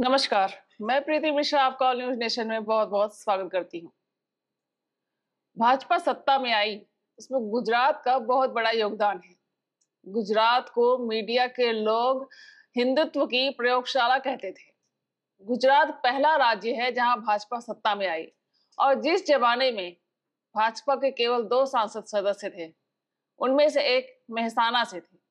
नमस्कार मैं प्रीति मिश्रा आपका ऑल न्यूज नेशन में बहुत बहुत स्वागत करती हूँ भाजपा सत्ता में आई इसमें गुजरात का बहुत बड़ा योगदान है गुजरात को मीडिया के लोग हिंदुत्व की प्रयोगशाला कहते थे गुजरात पहला राज्य है जहां भाजपा सत्ता में आई और जिस जमाने में भाजपा के केवल दो सांसद सदस्य थे उनमें से एक मेहसाना से थे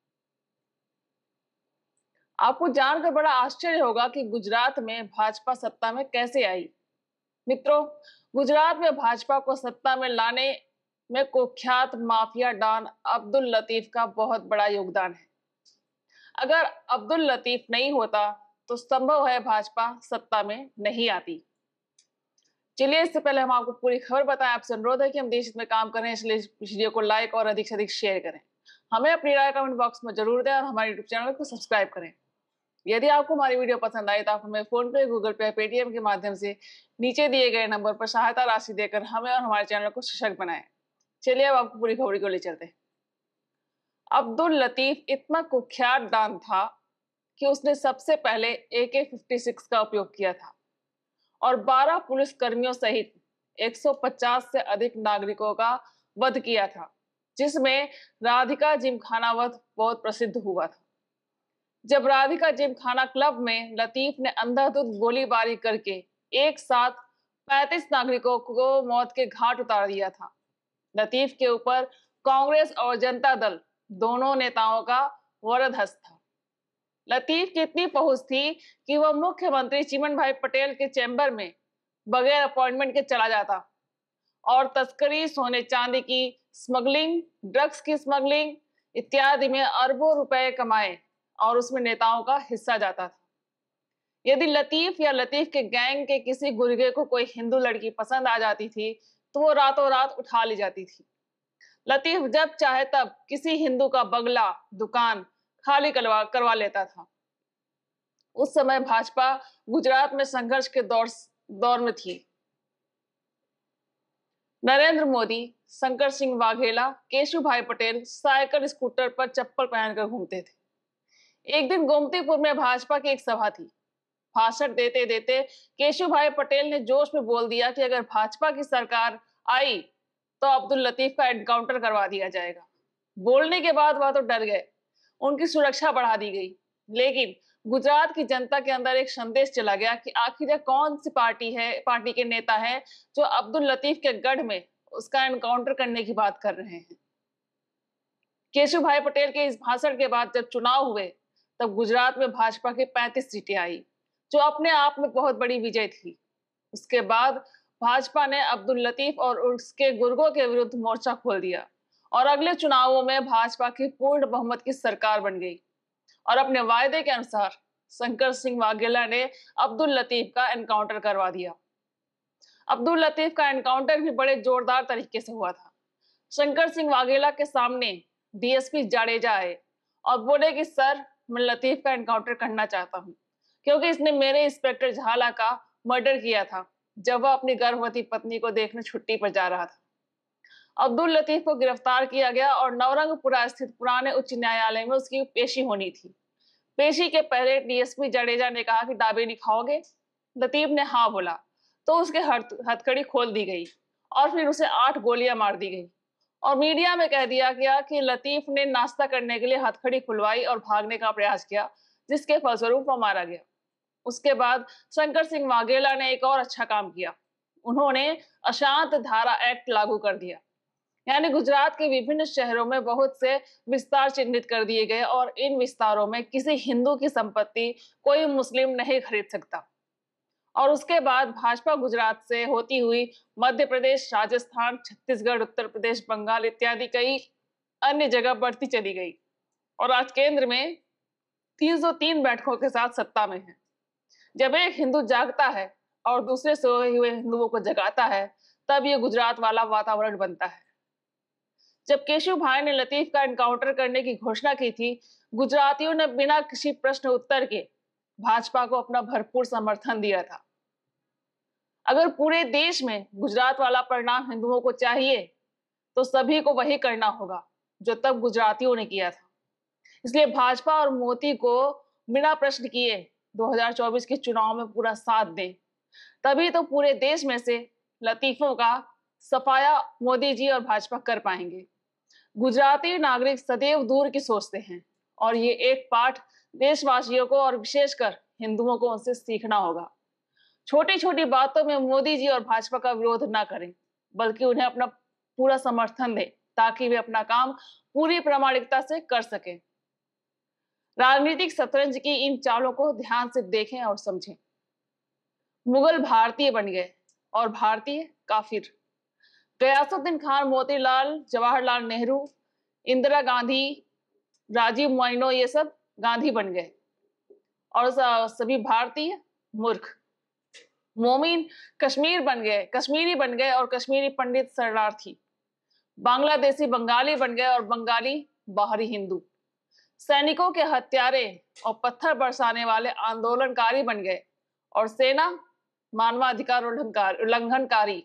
आपको जानकर बड़ा आश्चर्य होगा कि गुजरात में भाजपा सत्ता में कैसे आई मित्रों गुजरात में भाजपा को सत्ता में लाने में कुख्यात माफिया डॉन अब्दुल लतीफ का बहुत बड़ा योगदान है अगर अब्दुल लतीफ नहीं होता तो संभव है भाजपा सत्ता में नहीं आती चलिए इससे पहले हम आपको पूरी खबर बताएं आपसे अनुरोध है कि हम देश में काम करें इसलिए वीडियो को लाइक और अधिक से अधिक शेयर करें हमें अपनी राय कमेंट बॉक्स में जरूर दें और हमारे यूट्यूब चैनल को सब्सक्राइब करें यदि आपको हमारी वीडियो पसंद आई तो आप हमें फोन पे गूगल पे पेटीएम के माध्यम से नीचे दिए गए नंबर पर सहायता राशि देकर हमें और हमारे चैनल को सशक्त बनाएं चलिए अब आपको पूरी खबरी को ले चलते हैं अब्दुल लतीफ इतना कुख्यात दान था कि उसने सबसे पहले ए के फिफ्टी सिक्स का उपयोग किया था और बारह पुलिस कर्मियों सहित 150 से अधिक नागरिकों का वध किया था जिसमें राधिका जिमखाना वध बहुत प्रसिद्ध हुआ था जब राधिका जिम खाना क्लब में लतीफ ने अंधाधुंध गोलीबारी करके एक साथ 35 नागरिकों को मौत के घाट उतार दिया था लतीफ के ऊपर कांग्रेस और जनता दल दोनों नेताओं का हस्त था लतीफ की इतनी पहुंच थी कि वह मुख्यमंत्री चिमन भाई पटेल के चैम्बर में बगैर अपॉइंटमेंट के चला जाता और तस्करी सोने चांदी की स्मगलिंग ड्रग्स की स्मगलिंग इत्यादि में अरबों रुपए कमाए और उसमें नेताओं का हिस्सा जाता था यदि लतीफ या लतीफ के गैंग के किसी गुर्गे को कोई हिंदू लड़की पसंद आ जाती थी तो वो रातों रात उठा ली जाती थी लतीफ जब चाहे तब किसी हिंदू का बगला दुकान खाली करवा करवा लेता था उस समय भाजपा गुजरात में संघर्ष के दौर दौर में थी नरेंद्र मोदी शंकर सिंह वाघेला केशुभाई पटेल साइकिल स्कूटर पर चप्पल पहनकर घूमते थे एक दिन गोमतीपुर में भाजपा की एक सभा थी भाषण देते देते केशव भाई पटेल ने जोश में बोल दिया कि अगर भाजपा की सरकार आई तो अब्दुल लतीफ का एनकाउंटर करवा दिया जाएगा बोलने के बाद वह तो डर गए उनकी सुरक्षा बढ़ा दी गई लेकिन गुजरात की जनता के अंदर एक संदेश चला गया कि आखिर यह कौन सी पार्टी है पार्टी के नेता है जो अब्दुल लतीफ के गढ़ में उसका एनकाउंटर करने की बात कर रहे हैं केशव भाई पटेल के इस भाषण के बाद जब चुनाव हुए तब गुजरात में भाजपा की 35 सीटें आई जो अपने आप में बहुत बड़ी विजय थी उसके बाद भाजपा ने अब्दुल लतीफ और उसके गुर्गों के विरुद्ध मोर्चा खोल दिया और अगले चुनावों में भाजपा की पूर्ण बहुमत की सरकार बन गई और अपने वायदे के अनुसार शंकर सिंह वाघेला ने अब्दुल लतीफ का एनकाउंटर करवा दिया अब्दुल लतीफ का एनकाउंटर भी बड़े जोरदार तरीके से हुआ था शंकर सिंह वाघेला के सामने डीएसपी जाडेजा आए और बोले कि सर मैं लतीफ का एनकाउंटर करना चाहता हूँ क्योंकि इसने मेरे इंस्पेक्टर झाला का मर्डर किया था जब वह अपनी गर्भवती पत्नी को देखने छुट्टी पर जा रहा था अब्दुल लतीफ को गिरफ्तार किया गया और नवरंगपुरा स्थित पुराने उच्च न्यायालय में उसकी पेशी होनी थी पेशी के पहले डीएसपी जडेजा ने कहा कि डाबेली लिखाओगे लतीफ ने हाँ बोला तो उसके हथकड़ी खोल दी गई और फिर उसे आठ गोलियां मार दी गई और मीडिया में कह दिया गया कि लतीफ ने नाश्ता करने के लिए हथखड़ी खुलवाई और भागने का प्रयास किया जिसके फलस्वरूप वह मारा गया उसके बाद शंकर सिंह वाघेला ने एक और अच्छा काम किया उन्होंने अशांत धारा एक्ट लागू कर दिया यानी गुजरात के विभिन्न शहरों में बहुत से विस्तार चिन्हित कर दिए गए और इन विस्तारों में किसी हिंदू की संपत्ति कोई मुस्लिम नहीं खरीद सकता और उसके बाद भाजपा गुजरात से होती हुई मध्य प्रदेश राजस्थान छत्तीसगढ़ उत्तर प्रदेश बंगाल इत्यादि कई अन्य जगह बढ़ती चली गई और आज केंद्र में 303 बैठकों के साथ सत्ता में है जब एक हिंदू जागता है और दूसरे सोए हुए हिंदुओं को जगाता है तब ये गुजरात वाला वातावरण बनता है जब केशव भाई ने लतीफ का एनकाउंटर करने की घोषणा की थी गुजरातियों ने बिना किसी प्रश्न उत्तर के भाजपा को अपना भरपूर समर्थन दिया था अगर पूरे देश में गुजरात वाला परिणाम हिंदुओं को चाहिए तो सभी को वही करना होगा जो तब गुजरातियों ने किया था इसलिए भाजपा और मोदी को बिना प्रश्न किए 2024 के चुनाव में पूरा साथ दें तभी तो पूरे देश में से लतीफों का सफाया मोदी जी और भाजपा कर पाएंगे गुजराती नागरिक सदैव दूर की सोचते हैं और ये एक पाठ देशवासियों को और विशेषकर हिंदुओं को उनसे सीखना होगा छोटी छोटी बातों में मोदी जी और भाजपा का विरोध ना करें बल्कि उन्हें अपना पूरा समर्थन दें ताकि वे अपना काम पूरी प्रामाणिकता से कर सके राजनीतिक शतरंज की इन चालों को ध्यान से देखें और समझें मुगल भारतीय बन गए और भारतीय काफिर गयासुद्दीन खान मोतीलाल जवाहरलाल नेहरू इंदिरा गांधी राजीव मोइनो ये सब गांधी बन गए और सभी भारतीय मूर्ख मोमिन कश्मीर बन गए कश्मीरी बन गए और कश्मीरी पंडित शरणार्थी बांग्लादेशी बंगाली बन गए और बंगाली बाहरी हिंदू सैनिकों के हत्यारे और पत्थर बरसाने वाले आंदोलनकारी बन गए और सेना मानवाधिकार उल्लंघनकारी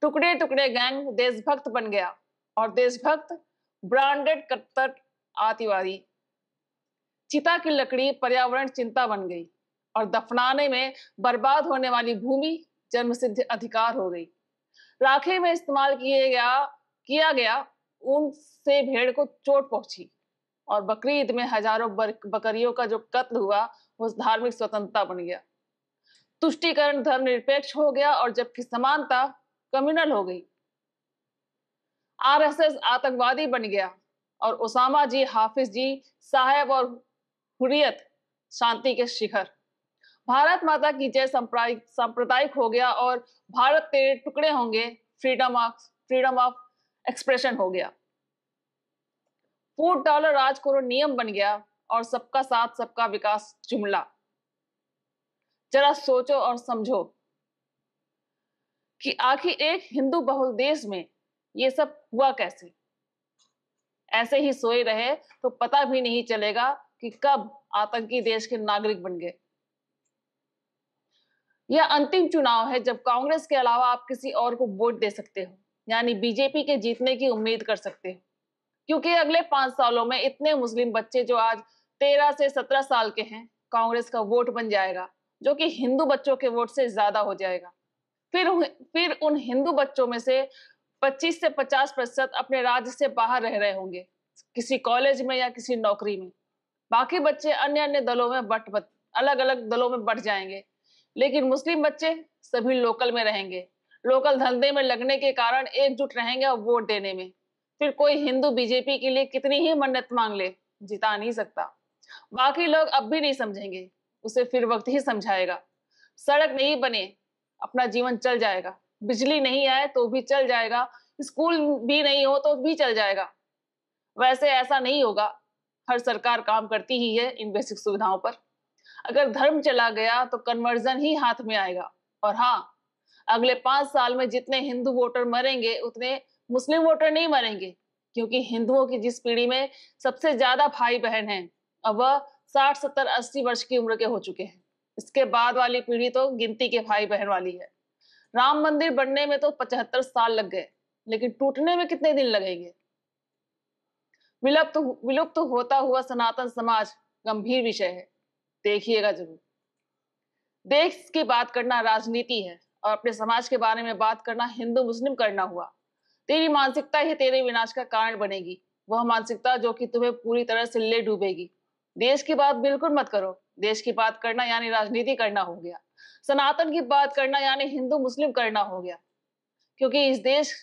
टुकड़े टुकड़े गैंग देशभक्त बन गया और देशभक्त ब्रांडेड कट्टर आतिवादी चिता की लकड़ी पर्यावरण चिंता बन गई और दफनाने में बर्बाद होने वाली भूमि जन्म सिद्ध अधिकार हो गई राखी में इस्तेमाल किए गया किया गया ऊन से भेड़ को चोट पहुंची और बकरीद में हजारों बकरियों का जो कत्ल हुआ वो धार्मिक स्वतंत्रता बन गया तुष्टिकरण निरपेक्ष हो गया और जबकि समानता कम्युनल हो गई आरएसएस आतंकवादी बन गया और ओसामा जी हाफिज जी साहेब और हुरियत शांति के शिखर भारत माता की जय सांप्रदायिक हो गया और भारत के टुकड़े होंगे freedom of freedom of expression हो गया फूड डॉलर राज करो नियम बन गया और सबका साथ सबका विकास जुमला जरा सोचो और समझो कि आखिर एक हिंदू बहुल देश में ये सब हुआ कैसे ऐसे ही सोए रहे तो पता भी नहीं चलेगा कि कब आतंकी देश के नागरिक बन गए यह अंतिम चुनाव है जब कांग्रेस के अलावा आप किसी और को वोट दे सकते हो यानी बीजेपी के जीतने की उम्मीद कर सकते हो क्योंकि अगले पांच सालों में इतने मुस्लिम बच्चे जो आज तेरह से सत्रह साल के हैं कांग्रेस का वोट बन जाएगा जो कि हिंदू बच्चों के वोट से ज्यादा हो जाएगा फिर फिर उन हिंदू बच्चों में से 25 से 50 प्रतिशत अपने राज्य से बाहर रह रहे होंगे किसी कॉलेज में या किसी नौकरी में बाकी बच्चे अन्य अन्य दलों में बट अलग अलग दलों में बढ़ जाएंगे लेकिन मुस्लिम बच्चे सभी लोकल में रहेंगे लोकल धंधे में लगने के कारण एकजुट रहेंगे और वोट देने में फिर कोई हिंदू बीजेपी के लिए कितनी ही मन्नत मांग ले जिता नहीं सकता बाकी लोग अब भी नहीं समझेंगे उसे फिर वक्त ही समझाएगा सड़क नहीं बने अपना जीवन चल जाएगा बिजली नहीं आए तो भी चल जाएगा स्कूल भी नहीं हो तो भी चल जाएगा वैसे ऐसा नहीं होगा हर सरकार काम करती ही है इन बेसिक सुविधाओं पर अगर धर्म चला गया तो कन्वर्जन ही हाथ में आएगा और हाँ अगले पांच साल में जितने हिंदू वोटर मरेंगे उतने मुस्लिम वोटर नहीं मरेंगे क्योंकि हिंदुओं की जिस पीढ़ी में सबसे ज्यादा भाई बहन हैं अब वह साठ सत्तर अस्सी वर्ष की उम्र के हो चुके हैं इसके बाद वाली पीढ़ी तो गिनती के भाई बहन वाली है राम मंदिर बनने में तो पचहत्तर साल लग गए लेकिन टूटने में कितने दिन लगेंगे विलुप्त तो, विलुप्त तो होता हुआ सनातन समाज गंभीर विषय है देखिएगा जरूर देश की बात करना राजनीति है और अपने समाज के बारे में बात करना हिंदू मुस्लिम करना हुआ तेरी मानसिकता ही तेरे विनाश का कारण बनेगी वह मानसिकता जो कि तुम्हें पूरी तरह से ले डूबेगी देश की बात बिल्कुल मत करो देश की बात करना यानी राजनीति करना हो गया सनातन की बात करना यानी हिंदू मुस्लिम करना हो गया क्योंकि इस देश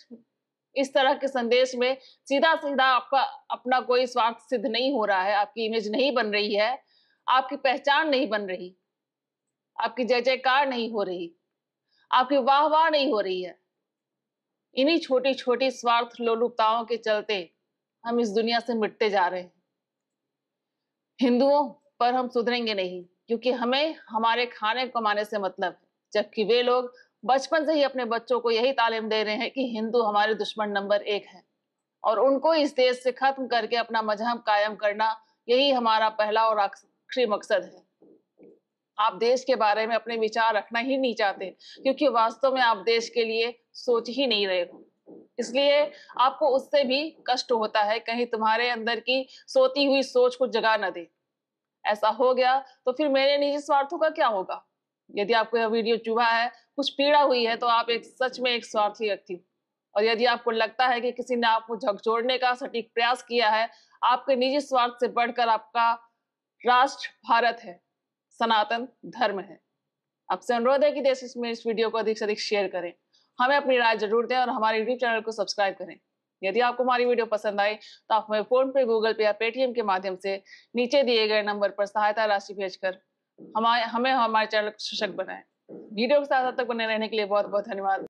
इस तरह के संदेश में सीधा सीधा आपका अपना कोई स्वार्थ सिद्ध नहीं हो रहा है आपकी इमेज नहीं बन रही है आपकी पहचान नहीं बन रही आपकी जय जयकार नहीं हो रही आपकी वाह वाह नहीं हो रही है इन्हीं छोटी छोटी स्वार्थ लोलुपताओं के चलते हम इस दुनिया से मिटते जा रहे हैं हिंदुओं पर हम सुधरेंगे नहीं क्योंकि हमें हमारे खाने कमाने से मतलब है जबकि वे लोग बचपन से ही अपने बच्चों को यही तालीम दे रहे हैं कि हिंदू हमारे दुश्मन नंबर एक है और उनको इस देश से खत्म करके अपना मजहब कायम करना यही हमारा पहला और आखिरी मकसद है आप देश के बारे में अपने विचार रखना ही नहीं चाहते क्योंकि वास्तव में आप देश के लिए सोच ही नहीं रहे हो इसलिए आपको उससे भी कष्ट होता है कहीं तुम्हारे अंदर की सोती हुई सोच को जगा न दे ऐसा हो गया तो फिर मेरे निजी स्वार्थों का क्या होगा यदि आपको यह वीडियो चुभा है कुछ पीड़ा हुई है तो आप एक सच में एक स्वार्थी व्यक्ति और यदि आपको लगता है कि किसी ने आपको झकझोड़ने का सटीक प्रयास किया है आपके निजी स्वार्थ से बढ़कर आपका राष्ट्र भारत है सनातन धर्म है आपसे अनुरोध है कि देश में इस वीडियो को अधिक से अधिक शेयर करें हमें अपनी राय जरूर दें और हमारे यूट्यूब चैनल को सब्सक्राइब करें यदि आपको हमारी वीडियो पसंद आई तो आप हमें फोन पे गूगल पे या पेटीएम के माध्यम से नीचे दिए गए नंबर पर सहायता राशि भेजकर हमारे हमें हमारे चैनल को सशक्त बनाएं वीडियो के साथ तक बने रहने के लिए बहुत बहुत धन्यवाद